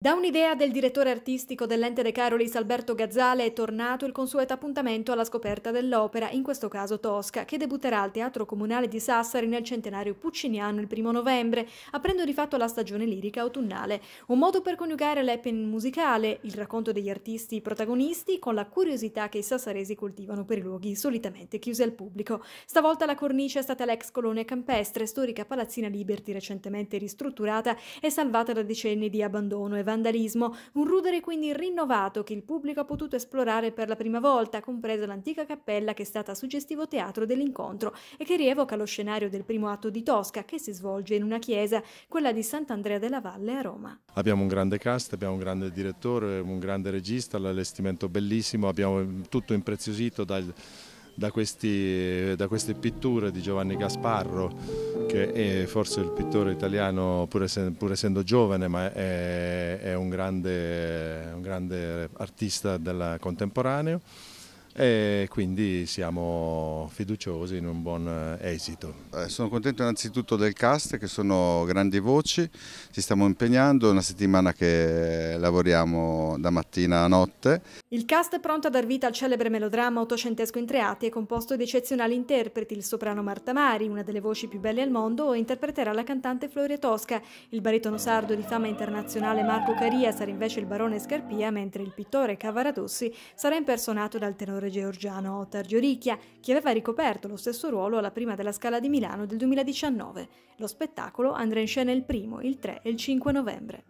Da un'idea del direttore artistico dell'ente De Carolis Alberto Gazzale è tornato il consueto appuntamento alla scoperta dell'opera, in questo caso Tosca, che debutterà al Teatro Comunale di Sassari nel centenario pucciniano il primo novembre, aprendo di fatto la stagione lirica autunnale. Un modo per coniugare l'epen musicale, il racconto degli artisti protagonisti, con la curiosità che i sassaresi coltivano per i luoghi solitamente chiusi al pubblico. Stavolta la cornice è stata l'ex colonia campestre, storica palazzina Liberty recentemente ristrutturata e salvata da decenni di abbandono e vandalismo, un rudere quindi rinnovato che il pubblico ha potuto esplorare per la prima volta, compresa l'antica cappella che è stata suggestivo teatro dell'incontro e che rievoca lo scenario del primo atto di Tosca che si svolge in una chiesa, quella di Sant'Andrea della Valle a Roma. Abbiamo un grande cast, abbiamo un grande direttore, un grande regista, l'allestimento bellissimo, abbiamo tutto impreziosito dal da, questi, da, queste pitture di Giovanni Gasparro, che è forse il pittore italiano pur, essendo, pur essendo giovane, ma è, è un, grande, un grande artista contemporaneo e quindi siamo fiduciosi in un buon eh, esito. Eh, sono contento innanzitutto del cast che sono grandi voci, ci stiamo impegnando, è una settimana che lavoriamo da mattina a notte. Il cast è pronto a dar vita al celebre melodramma ottocentesco in tre atti e composto di eccezionali interpreti, il soprano Marta Mari, una delle voci più belle al mondo, interpreterà la cantante Floria Tosca, il baritono sardo di fama internazionale Marco Caria sarà invece il barone Scarpia, mentre il pittore Cavaradossi sarà impersonato dal tenore senatore georgiano Ottavio Ricchia, che aveva ricoperto lo stesso ruolo alla prima della Scala di Milano del 2019. Lo spettacolo andrà in scena il primo, il 3 e il 5 novembre.